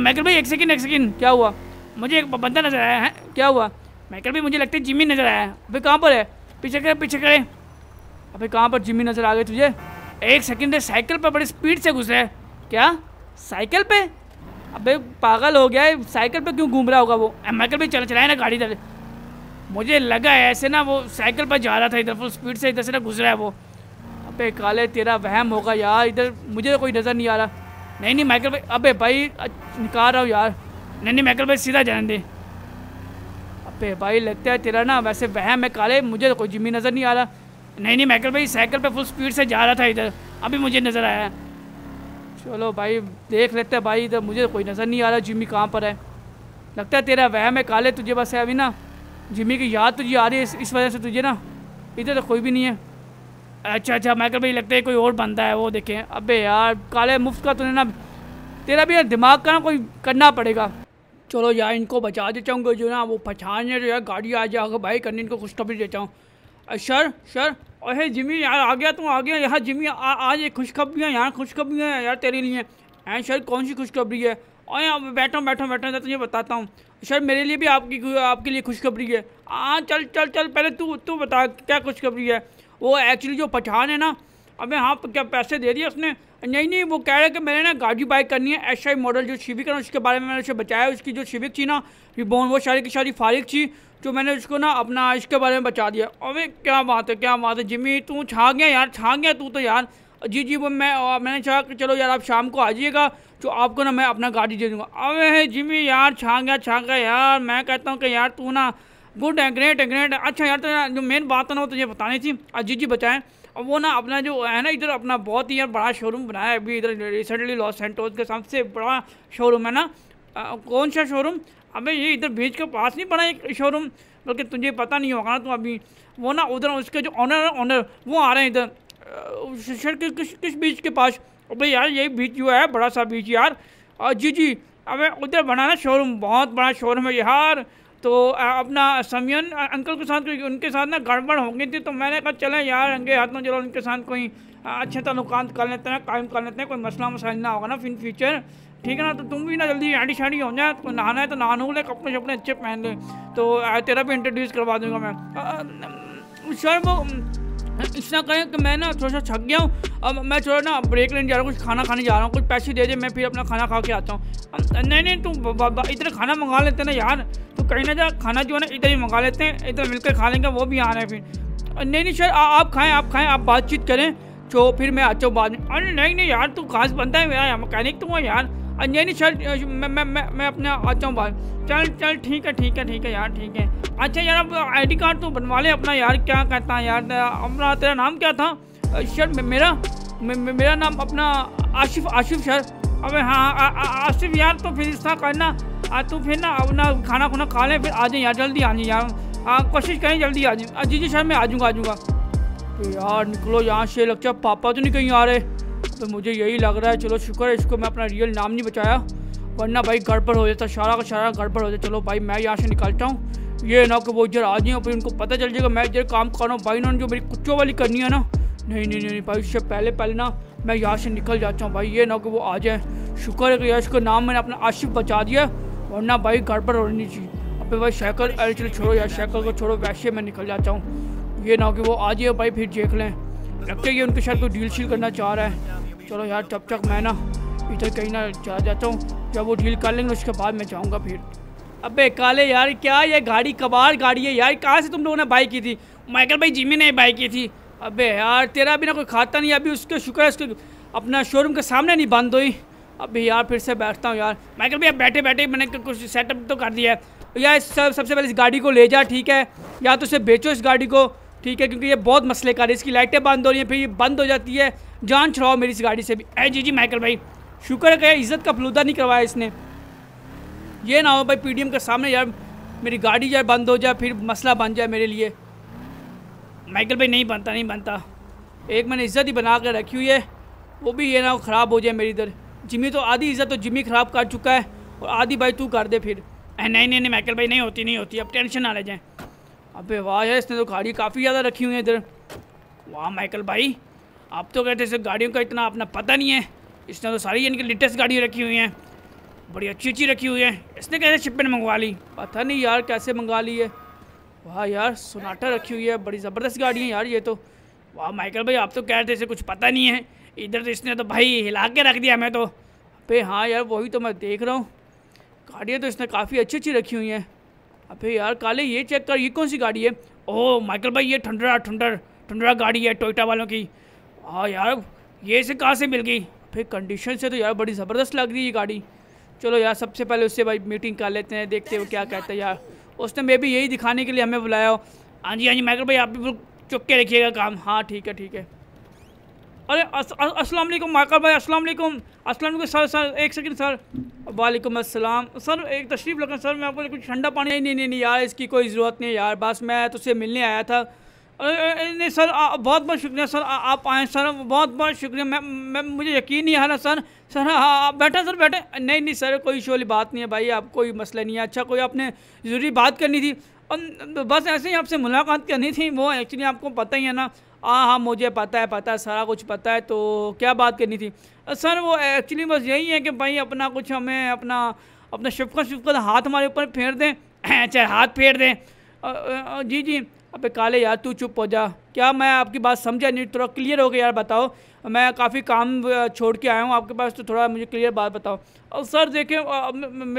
मैकल भाई एक सेकेंड एक सेकेंड क्या हुआ मुझे एक बंदा नज़र आया है क्या हुआ मैकल भाई मुझे लगता है जिमी नज़र आया है अभी कहाँ पर है पीछे करें पीछे करें अभी कहाँ पर जिमी नज़र आ गए तुझे एक सेकेंड साइकिल पर बड़ी स्पीड से गुजरे क्या साइकिल पे अबे पागल हो गया है साइकिल पे क्यों घूम रहा होगा वो मैकल भाई चल चलाए ना गाड़ी चले मुझे लगा ऐसे ना वो साइकिल पर जा रहा था इधर फुल स्पीड से इधर से ना गुजरा है वो अबे काले तेरा वहम होगा यार इधर मुझे तो कोई नज़र नहीं आ रहा नहीं नहीं माइकल भाई अबे भाई निकाल रहा हूँ यार नहीं नहीं माइकल भाई सीधा जाने दे अबे भाई लगता है तेरा ना वैसे वहम है काले मुझे तो कोई जिम्मी नज़र नहीं आ रहा नहीं नहीं माइकल भाई साइकिल पर फुल स्पीड से जा रहा था इधर अभी मुझे नज़र आया चलो भाई देख लेते हैं भाई इधर मुझे कोई नज़र नहीं आ रहा जिम्मी कहाँ पर है लगता है तेरा वहम है काले तुझे बस है अभी ना जिम्मी की याद तुझे आ रही है इस वजह से तुझे ना इधर तो कोई भी नहीं है अच्छा अच्छा माइकल भाई लगता है कोई और बंदा है वो देखें अबे यार काले मुफ्त का तूने ना तेरा भी यार दिमाग का ना कोई करना पड़ेगा चलो यार इनको बचा देता हूँ जो ना वो पहचान जो तो यार गाड़ी आ जाए भाई करने इनको खुशखबरी तो देता हूँ सर सर अरे जिमी यार आ गया तू आ गया यहाँ जिमी आज ये खुशखबरियाँ यहाँ खुशखबरियाँ यार तेरे लिए हैं सर कौन सी खुशखबरी है और यहाँ बैठो बैठा बैठा मैं तुझे बताता हूँ सर मेरे लिए भी आपकी आपके लिए खुशखबरी है हाँ चल चल चल पहले तू तू बता क्या खुशखबरी है वो एक्चुअली जो पठान है ना अबे हाँ तो क्या पैसे दे दिए उसने नहीं नहीं वो कह रहा है कि मैंने ना गाड़ी बाइक करनी है एस आई मॉडल जो शिविक है ना उसके बारे में मैंने उसे बचाया उसकी जो शिविक थी ना रिबोन वो शादी की शादी फ़ारिक थी तो मैंने उसको ना अपना इसके बारे में बचा दिया अबे क्या बात है क्या बात है जिमी तू छा गया यार छा गया तू तो यार जी जी वो मैं मैंने चाहा कि चलो यार आप शाम को आ जाइएगा तो आपको ना मैं अपना गाड़ी दे दूँगा अबे जिमी यार छा गया छा गया यार मैं कहता हूँ कि यार तू ना गुड है ग्रेट है ग्रेट अच्छा यार तो ना जो मेन बात है ना वो तुझे बतानी थी अजीत जी बचाएं अब वो ना अपना जो है ना इधर अपना बहुत ही यार बड़ा शोरूम बनाया है अभी इधर रिसेंटली लॉस सेंटोज के सबसे बड़ा शोरूम है ना आ, कौन सा शोरूम अबे ये इधर बीच के पास नहीं पड़ा एक शोरूम बल्कि तुझे पता नहीं होगा ना तो अभी वो ना उधर उसके जो ऑनर है ऑनर वो आ रहे हैं इधर किस किस बीच के पास भाई यार यही बीच जो है बड़ा सा बीच यार और जी जी अबे उधर बना ना शोरूम बहुत बड़ा शोरूम है यार तो अपना समयन अंकल के साथ उनके साथ ना गड़बड़ हो गई थी तो मैंने कहा चले यार अंगे हाथ में चलो उनके साथ कोई अच्छे तल्लुकात कर लेते हैं कायम कर लेते हैं कोई मसला मसाइल ना होगा ना फिर फ्यूचर ठीक है ना तो तुम भी ना जल्दी आड़ी शाड़ी हो जाए तो नहाना है तो नहा ले कपड़े शपड़े अच्छे पहन ले तो तेरा भी इंट्रोड्यूस करवा दूंगा मैं शोर वो इतना करें कि मैं ना थोड़ा सा छक गया हूँ अब मैं थोड़ा ना ब्रेक लेने जा रहा हूँ कुछ खाना खाने जा रहा हूँ कुछ पैसे दे दे मैं फिर अपना खाना खा के आता हूँ नहीं नहीं तू इतने खाना मंगा लेते ना यार तो कहीं ना जा खाना जो है ना इधर ही मंगा लेते हैं इधर मिलकर खा लेंगे वो भी आ रहे हैं फिर नहीं नहीं सर आप खाएँ आप खाएँ आप बातचीत करें तो फिर मैं आता हूँ बाद में अरे नहीं नहीं यार तू खास बनता है मेरा मकैनिक तो हूँ यार नहीं नहीं सर मैं मैं मैं, अपने आता हूँ बाहर चल चल ठीक है ठीक है ठीक है यार ठीक है अच्छा यार अब आईडी कार्ड तो बनवा ले अपना यार क्या कहता है यार अपना तेरा नाम क्या था सर मेरा मेरा नाम अपना आशिफ आशिफ सर अबे हाँ आशिफ यार तो फिर इसका करना तो फिर ना अपना खाना खुना खा लें फिर आ जाए यार जल्दी आ जाए यार कोशिश करें जल्दी आ जाए जी जी सर मैं आ जाऊँगा आ जाऊँगा यार निकलो यहाँ से लगता पापा तो नहीं कहीं आ रहे तो मुझे यही लग रहा है चलो शुक्र है इसको मैं अपना रियल नाम नहीं बचाया वरना भाई गड़बड़ हो जाता सारा का सारा गड़बड़ हो जाता चलो भाई मैं यहाँ से निकलता हूँ ये ना कि वो इधर आ जाए फिर उनको पता चल जाएगा मैं इधर काम कर रहा हूँ भाई उन्होंने जो मेरी कुत्तों वाली करनी है ना नहीं नहीं नहीं भाई उससे पहले पहले ना मैं यहाँ से निकल जाता हूँ भाई ये ना कि वो आ जाए शुक्र है कि यार इसका नाम मैंने अपना आशिफ बचा दिया वरना भाई गड़बड़ होनी चाहिए अबे भाई शैकल अरे चलो छोड़ो यार शैकल को छोड़ो वैसे मैं निकल जाता हूँ ये ना कि वो आ जाए भाई फिर देख लें लगता है ये उनके साथ कोई डील शील करना चाह रहा है चलो यार जब तक मैं ना इधर कहीं ना जा जाता हूँ जब वो डील कर लेंगे उसके बाद मैं जाऊँगा फिर अबे काले यार क्या ये गाड़ी कबाड़ गाड़ी है यार कहाँ से तुम लोगों ने बाई की थी माइकल भाई जिमी ने बाई की थी अबे यार तेरा भी ना कोई खाता नहीं अभी उसके शुक्र है उसके अपना शोरूम के सामने नहीं बंद हुई अभी यार फिर से बैठता हूँ यार माइकल भैया बैठे बैठे मैंने कुछ सेटअप तो कर दिया है यार सब सबसे पहले इस गाड़ी को ले जा ठीक है या तो उसे बेचो इस गाड़ी को ठीक है क्योंकि ये बहुत मसले का इसकी लाइटें बंद हो रही हैं फिर ये बंद हो जाती है जान छुड़ाओ मेरी इस गाड़ी से भी ए जी जी माइकल भाई शुक्र है क्या इज़्ज़त का फलूदा नहीं करवाया इसने ये ना हो भाई पीडीएम के सामने यार मेरी गाड़ी जाए बंद हो जाए फिर मसला बन जाए मेरे लिए माइकल भाई नहीं बनता नहीं बनता एक मैंने इज़्ज़त ही बना कर रखी हुई है वो भी ये ना ख़राब हो जाए मेरी इधर जिमी तो आधी इज़्ज़त तो जिमी ख़राब कर चुका है और आधी भाई तू कर दे फिर नहीं नहीं नहीं माइकल भाई नहीं होती नहीं होती अब टेंशन ना ले जाए अबे वाह यार इसने तो गाड़ी काफ़ी ज़्यादा रखी हुई है इधर वाह माइकल भाई आप तो कहते थे गाड़ियों का इतना अपना पता नहीं है इसने तो सारी यानी कि लेटेस्ट गाड़ियाँ रखी हुई हैं बड़ी अच्छी अच्छी रखी हुई है इसने कैसे शिपमेंट मंगवा ली पता नहीं यार कैसे मंगवा ली है वाह यार सोनाटा रखी हुई है बड़ी ज़बरदस्त गाड़ी है यार ये तो वाह माइकल भाई आप तो कह रहे थे इसे कुछ पता नहीं है इधर तो इसने तो भाई हिला के रख दिया मैं तो अरे हाँ यार वही तो मैं देख रहा हूँ गाड़ियाँ तो इसने काफ़ी अच्छी अच्छी रखी हुई हैं अबे यार काले ये चेक कर ये कौन सी गाड़ी है ओह माइकल भाई ये ठंडरा ठंडर ठंडरा गाड़ी है टोयटा वालों की हाँ यार ये से कहाँ से मिल गई फिर कंडीशन से तो यार बड़ी ज़बरदस्त लग रही है ये गाड़ी चलो यार सबसे पहले उससे भाई मीटिंग कर लेते हैं देखते हो क्या कहते हैं यार उसने मे भी यही दिखाने के लिए हमें बुलाया हो हाँ जी हाँ जी माइकल भाई आप भी चुप के रखिएगा काम हाँ ठीक है ठीक है अरे अस्सलाम वालेकुम माकर भाई अस्सलाम वालेकुम अस्सलाम वालेकुम सर सर एक सेकंड सर वालेकुम अस्सलाम सर एक तशरीफ़ लगा सर मैं आपको कुछ ठंडा पानी नहीं नहीं नहीं, यार इसकी कोई ज़रूरत नहीं यार बस मैं तुझसे मिलने आया था नहीं सर बहुत बहुत शुक्रिया सर आप आए सर बहुत बहुत शुक्रिया मैं मैं मुझे यकीन नहीं आ रहा सर सर हाँ, हाँ, आप बैठे सर बैठे नहीं नहीं सर कोई शोली वाली बात नहीं है भाई आप कोई मसला नहीं है अच्छा कोई आपने ज़रूरी बात करनी थी बस ऐसे ही आपसे मुलाकात करनी थी वो एक्चुअली आपको पता ही है ना हाँ हाँ मुझे पता है पता है सारा कुछ पता है तो क्या बात करनी थी सर वो एक्चुअली बस यही है कि भाई अपना कुछ हमें अपना अपना शिफकत शिफकत हाथ हमारे ऊपर फेर दें चाहे हाथ फेर दें जी जी अबे काले यार तू चुप हो जा क्या मैं आपकी बात समझा नहीं थोड़ा क्लियर हो गया यार बताओ मैं काफ़ी काम छोड़ के आया हूँ आपके पास तो थोड़ा मुझे क्लियर बात बताओ और सर देखें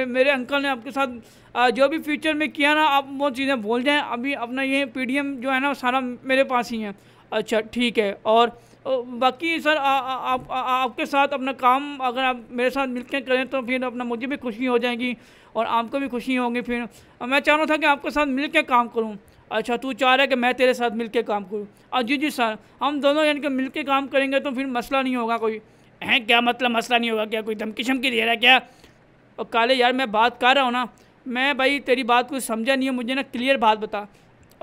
मेरे अंकल ने आपके साथ जो भी फ्यूचर में किया ना आप वो चीज़ें भूल जाएँ अभी अपना ये पी जो है ना सारा मेरे पास ही है अच्छा ठीक है और बाकी सर आप आपके साथ अपना काम अगर आप मेरे साथ के करें तो फिर अपना मुझे भी खुशी हो जाएगी और आपको भी खुशी होगी फिर मैं चाह रहा था कि आपके साथ मिलकर काम करूँ अच्छा तू चाह रहा है कि मैं तेरे साथ के काम करूं और जी जी सर हम दोनों यानी कि के काम करेंगे तो फिर मसला नहीं होगा कोई है क्या मतलब मसला नहीं होगा क्या कोई धमकी शमकी दे रहा है क्या और काले यार मैं बात कर रहा हूँ ना मैं भाई तेरी बात कुछ समझा नहीं है मुझे ना क्लियर बात बता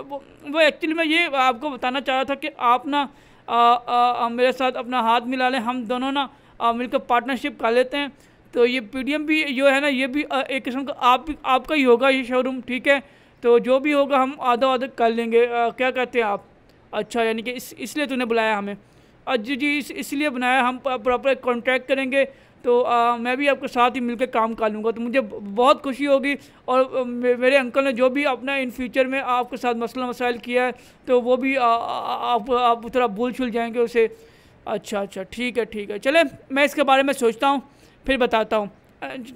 वो एक्चुअली मैं ये आपको बताना चाह रहा था कि आप ना आ, आ, मेरे साथ अपना हाथ मिला लें हम दोनों ना मिलकर पार्टनरशिप कर लेते हैं तो ये पी भी जो है ना ये भी एक किस्म का आप आपका ही होगा ये शोरूम ठीक है तो जो भी होगा हम आधा आधा कर लेंगे आ, क्या कहते हैं आप अच्छा यानी कि इस इसलिए तूने बुलाया हमें जी जी इस इसलिए बनाया हम प्रॉपर कॉन्टैक्ट करेंगे तो आ, मैं भी आपके साथ ही मिलकर काम कर लूँगा तो मुझे बहुत खुशी होगी और मेरे अंकल ने जो भी अपना इन फ्यूचर में आपके साथ मसला मसाइल किया है तो वो भी आ, आ, आप आप थोड़ा भूल छुल जाएंगे उसे अच्छा अच्छा ठीक है ठीक है चले मैं इसके बारे में सोचता हूँ फिर बताता हूँ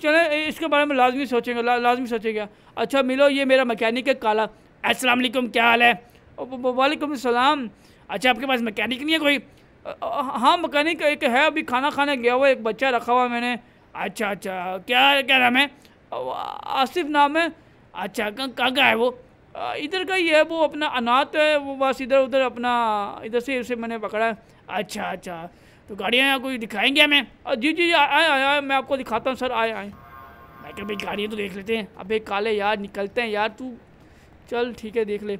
चले इसके बारे में लाजमी सोचेंगे ला, लाजमी सोचेगा अच्छा मिलो ये मेरा मैकेनिक है काला असलम क्या हाल है वालेकुम सलाम अच्छा आपके पास मैकेनिक नहीं है कोई हाँ मकैनिक एक है अभी खाना खाने गया हुआ एक बच्चा रखा हुआ मैंने अच्छा अच्छा क्या क्या नाम है आसिफ नाम है अच्छा कहाँ का है वो इधर का ही है वो अपना अनाथ है वो बस इधर उधर अपना इधर से उसे मैंने पकड़ा है अच्छा अच्छा तो गाड़ियाँ यहाँ कोई दिखाएंगे हमें जी जी आए आए आए मैं आपको दिखाता हूँ सर आए आए मैं क्या भाई गाड़ियाँ तो देख लेते हैं अबे काले यार निकलते हैं यार तू चल ठीक है देख ले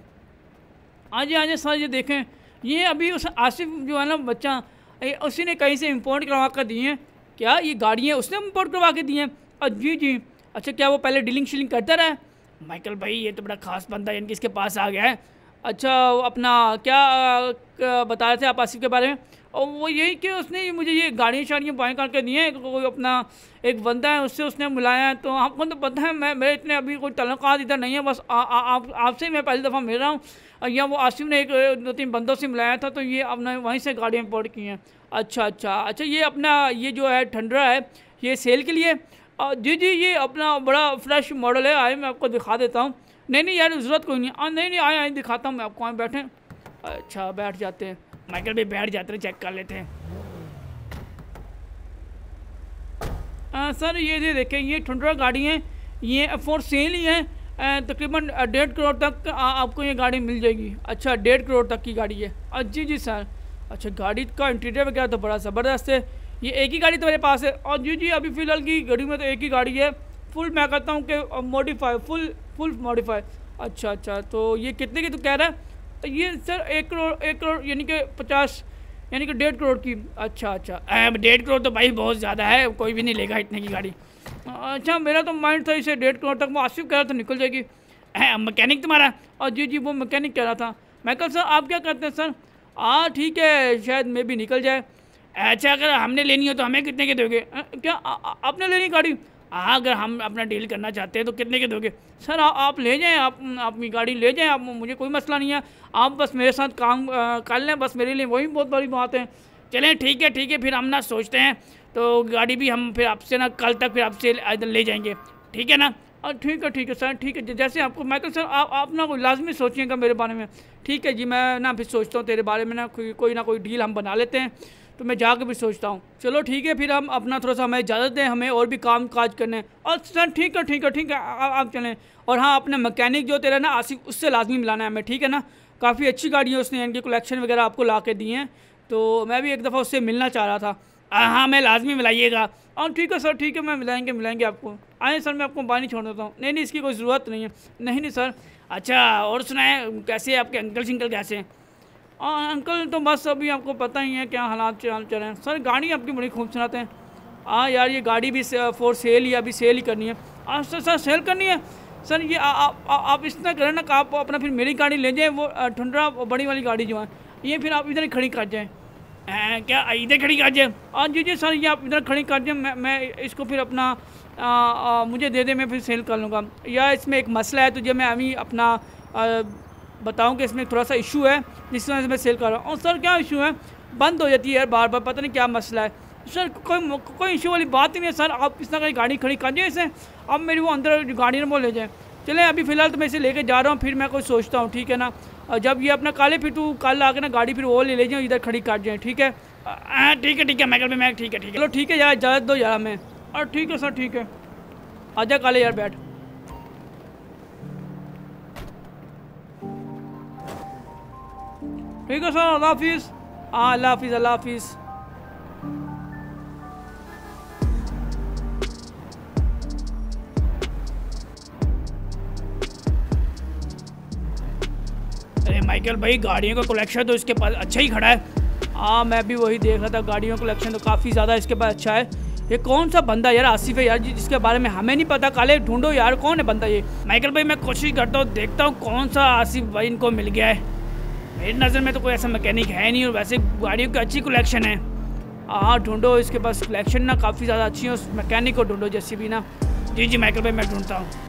आ जाए आ जाए सर ये देखें ये अभी उस आसिफ जो है ना बच्चा उसी ने कहीं से इम्पोर्ट करवा कर दिए हैं क्या ये गाड़ियाँ उसने इम्पोर्ट करवा के दी हैं और जी जी अच्छा क्या वो पहले डीलिंग शीलिंग करता रहा है माइकल भाई ये तो बड़ा खास बंदा यानी कि इसके पास आ गया है अच्छा अपना क्या बता रहे थे आप आसिफ के बारे में और वो यही कि उसने मुझे ये गाड़ियाँ शाड़ियाँ बाएँ करके दी हैं कोई अपना एक बंदा है उससे उसने बुलाया है तो आपको तो पता है मैं मेरे इतने अभी कोई तल्क इधर नहीं है बस आपसे मैं पहली दफ़ा मिल रहा हूँ या वो आसिफ ने एक दो तीन बंदों से मिलाया था तो ये अपने वहीं से गाड़ियाँ इम्पोर्ट की हैं अच्छा अच्छा अच्छा ये अपना ये जो है ठंडरा है ये सेल के लिए जी जी ये अपना बड़ा फ्रेश मॉडल है आए मैं आपको दिखा देता हूँ नहीं नहीं यार ज़रूरत कोई नहीं आ, नहीं नहीं आए आए दिखाता हूँ मैं आपको आए बैठे अच्छा बैठ जाते हैं माइकल भी बैठ जाते हैं चेक कर लेते हैं आ, सर ये ये देखें ये ठंडरा गाड़ी हैं ये फॉर सेल ही हैं तकरीबन डेढ़ करोड़ तक आ, आपको ये गाड़ी मिल जाएगी अच्छा डेढ़ करोड़ तक की गाड़ी है जी जी सर अच्छा गाड़ी का इंटीरियर वगैरह तो बड़ा ज़बरदस्त है ये एक ही गाड़ी तो मेरे पास है और जी जी अभी फ़िलहाल की गाड़ी में तो एक ही गाड़ी है फुल मैं कहता हूँ कि मॉडिफाई फुल फुल मॉडिफाई अच्छा अच्छा तो ये कितने की तो कह रहा है ये सर एक करोड़ एक करोड़ यानी कि पचास यानी कि डेढ़ करोड़ की अच्छा अच्छा डेढ़ करोड़ तो भाई बहुत ज़्यादा है कोई भी नहीं लेगा इतने की गाड़ी अच्छा मेरा तो माइंड था इसे डेढ़ करोड़ तक वो आसिफ कह रहा था निकल जाएगी मकैनिक तुम्हारा और जी जी वो मकैनिक कह रहा था मैं कल सर आप क्या करते हैं सर हाँ ठीक है शायद मैं भी निकल जाए अच्छा अगर हमने लेनी हो तो हमें कितने के दोगे क्या आपने लेनी गाड़ी हाँ अगर हम अपना डील करना चाहते हैं तो कितने के दोगे सर आ, आप ले जाएं आप अपनी गाड़ी ले जाएं आप मुझे कोई मसला नहीं है आप बस मेरे साथ काम कर लें बस मेरे लिए वही बहुत बड़ी बात है चलें ठीक है ठीक है फिर हम ना सोचते हैं तो गाड़ी भी हम फिर आपसे ना कल तक फिर आपसे ले जाएंगे ठीक है ना और ठीक है ठीक है सर ठीक है जैसे आपको मैं सर आप आप ना कोई लाजमी सोचिएगा मेरे बारे में ठीक है जी मैं ना फिर सोचता हूँ तेरे बारे में ना कोई कोई ना कोई डील हम बना लेते हैं तो मैं जाकर भी सोचता हूँ चलो ठीक है फिर हम अपना थोड़ा सा हमें इजाज़त दें हमें और भी काम काज करने और सर ठीक है ठीक है ठीक है आप चलें और हाँ अपने मकैनिक जो तेरा ना आसिफ उससे लाजमी मिलाना है हमें ठीक है ना काफ़ी अच्छी गाड़ियाँ उसने इनकी कलेक्शन वगैरह आपको ला के दी हैं तो मैं भी एक दफ़ा उससे मिलना चाह रहा था हाँ मैं लाजमी मिलाइएगा और ठीक है सर ठीक है मैं मिलाएंगे मिलाएंगे आपको आए सर मैं आपको पानी छोड़ देता हूँ नहीं नहीं इसकी कोई ज़रूरत नहीं है नहीं नहीं सर अच्छा और सुनाए कैसे आपके अंकल शंकल कैसे हैं और अंकल तो बस अभी आपको पता ही है क्या हालात चल चल रहे हैं सर गाड़ी आपकी बड़ी खूबसूरत है हाँ यार ये गाड़ी भी फॉर सेल ही अभी सेल ही करनी है सर सर सेल करनी है सर ये आ, आ, आ, आप इस तरह करें ना आप अपना फिर मेरी गाड़ी ले जाएँ वो ठंडरा बड़ी वाली गाड़ी जो है ये फिर आप इधर ही खड़ी कर जाएँ है क्या इधर खड़ी कर जाए और जी जी सर ये आप इधर खड़ी कर जाए मैं मैं इसको फिर अपना आ, आ, मुझे दे दे मैं फिर सेल कर लूँगा या इसमें एक मसला है तो जब मैं अभी अपना बताऊँ कि इसमें थोड़ा सा इशू है जिस वजह से मैं सेल कर रहा हूँ और सर क्या इशू है बंद हो जाती है यार बार बार पता नहीं क्या मसला है सर कोई कोई इशू वाली बात ही नहीं है सर आप इस तरह की गाड़ी खड़ी कर दें इसे अब मेरी वो अंदर गाड़ी में ले जाएँ चले अभी फ़िलहाल तो मैं इसे लेके जा रहा हूँ फिर मैं कोई सोचता हूँ ठीक है ना और जब ये अपना काले पिटू कल आके ना गाड़ी फिर वो ले लीजिए इधर खड़ी काट जाए ठीक है ठीक है ठीक है मैं कल मैं ठीक है ठीक है चलो ठीक है यार इजाज़त दो यार मैं और ठीक है सर ठीक है आ जा काले यार बैठ ठीक है सर अल्लाह हाफिज़ हाँ अल्लाह हाफिज़ अल्लाह हाफिज़ माइकल भाई गाड़ियों का कलेक्शन तो इसके पास अच्छा ही खड़ा है हाँ मैं भी वही देख रहा था गाड़ियों का कलेक्शन तो काफ़ी ज़्यादा इसके पास अच्छा है ये कौन सा बंदा यार आसिफ है यार जिसके बारे में हमें नहीं पता काले ढूंढो यार कौन है बंदा ये माइकल भाई मैं कोशिश करता हूँ देखता हूँ कौन सा आसिफ भाई इनको मिल गया है मेरी नज़र में तो कोई ऐसा मैकेनिक है नहीं और वैसे गाड़ियों की अच्छी कलेक्शन है हाँ ढूंढो इसके पास कलेक्शन ना काफ़ी ज़्यादा अच्छी है उस मैकेनिक को ढूंढो जैसी भी ना जी जी माइकल भाई मैं ढूंढता हूँ